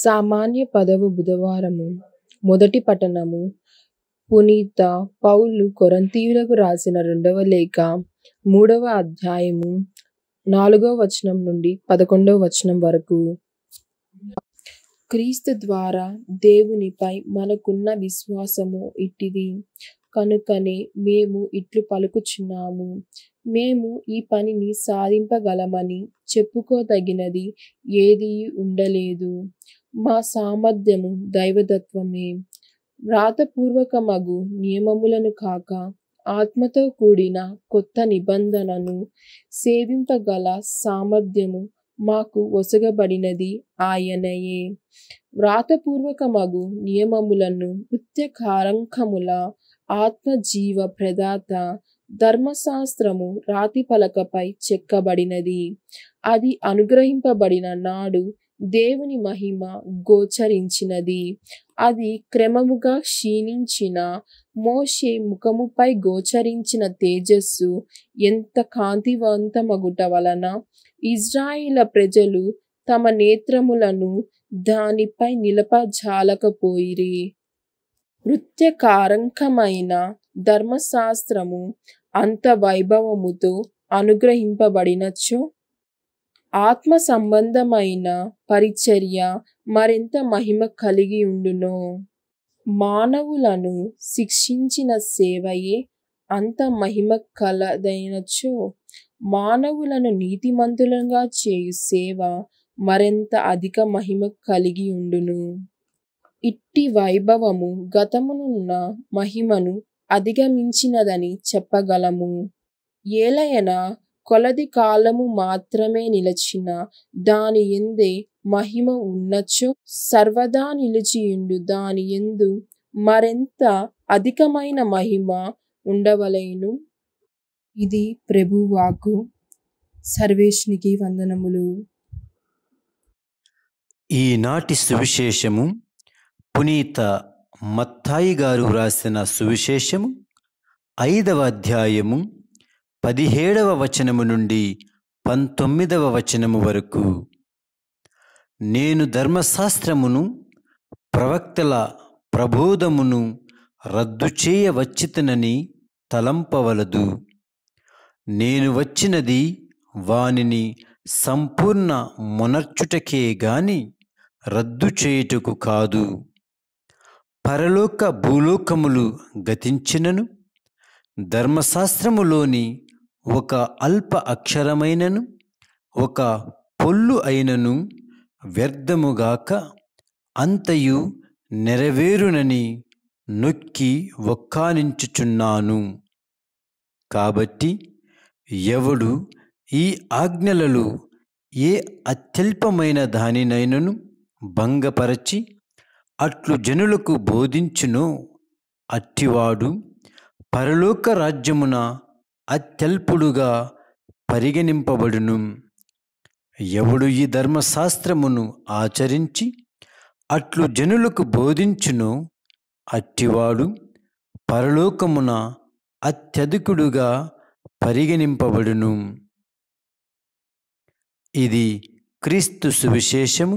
సామాన్య పదవు బుధవారము మొదటి పట్టణము పునీత పౌలు కొరంతీయులకు రాసిన రెండవ లేఖ మూడవ అధ్యాయము నాలుగవ వచనం నుండి పదకొండవ వచనం వరకు క్రీస్తు ద్వారా దేవునిపై మనకున్న విశ్వాసము ఇట్టిది కనుకనే మేము ఇట్లు పలుకుచున్నాము. మేము ఈ పనిని సాధింపగలమని చెప్పుకోదగినది ఏది ఉండలేదు. మా సామర్థ్యము దైవదత్వమే. వ్రాతపూర్వకమగు నియమములను కాక ఆత్మతో కూడిన కొత్త నిబంధనను సేవింపగల సామర్థ్యము మాకు ఒసగబడినది ఆయనయే. వ్రాతపూర్వకమగు నియమములను కారంకముల ఆత్మజీవ ప్రదాత ధర్మశాస్త్రము రాతి పలకపై చెక్కబడినది అది అనుగ్రహింపబడిన నాడు దేవుని మహిమ గోచరించినది అది క్రమముగా క్షీణించిన మోషే ముఖముపై గోచరించిన తేజస్సు ఎంత కాంతివంతమగుట వలన ఇజ్రాయిల ప్రజలు తమ నేత్రములను దానిపై నిలపజాలకపోయిరి నృత్యకారంకమైన ధర్మశాస్త్రము అంత వైభవముతో అనుగ్రహింపబడినచ్చు ఆత్మ సంబంధమైన పరిచర్య మరింత మహిమ కలిగి ఉండును మానవులను శిక్షించిన సేవయే అంత మహిమ కలదైనచో మానవులను నీతిమంతులుగా చేయు సేవ మరింత అధిక మహిమ కలిగి ఉండును ఇట్టి వైభవము గతమునున్న మహిమను అధిగమించినదని చెప్పగలము ఏలయన కొలది కాలము మాత్రమే నిలచిన దాని ఎందే మహిమ ఉన్నచో సర్వదా నిలిచియుండు దాని ఎందు మరెంత అధికమైన మహిమ ఉండవలేను ఇది ప్రభువాకు సర్వేష్నికి వందనములు ఈనాటి సువిశేషము పునీత మత్తాయి గారు వ్రాసిన సువిశేషము ఐదవ అధ్యాయము పదిహేడవ వచనము నుండి పంతొమ్మిదవ వచనము వరకు నేను ధర్మశాస్త్రమును ప్రవక్తల ప్రబోధమును రద్దు చేయవచ్చితనని తలంపవలదు నేను వచ్చినది వానిని సంపూర్ణ మొనర్చుటకే గాని రద్దు చేయుటకు కాదు పరలోక భూలోకములు గతించినను ధర్మశాస్త్రములోని ఒక అల్ప అక్షరమైనను ఒక పొల్లు అయినను వ్యర్థముగాక అంతయు నెరవేరునని నొక్కి ఒక్కానించుచున్నాను కాబట్టి ఎవడు ఈ ఆజ్ఞలలో ఏ అత్యల్పమైన దానినైనను భంగపరచి అట్లు జనులకు బోధించును అట్టివాడు పరలోక రాజ్యమున అత్యల్పుడుగా పరిగణింపబడును ఎవడు ఈ ధర్మశాస్త్రమును ఆచరించి అట్లు జనులకు బోధించును అట్టివాడు పరలోకమున అత్యధికుడుగా పరిగణింపబడును ఇది క్రీస్తు సువిశేషము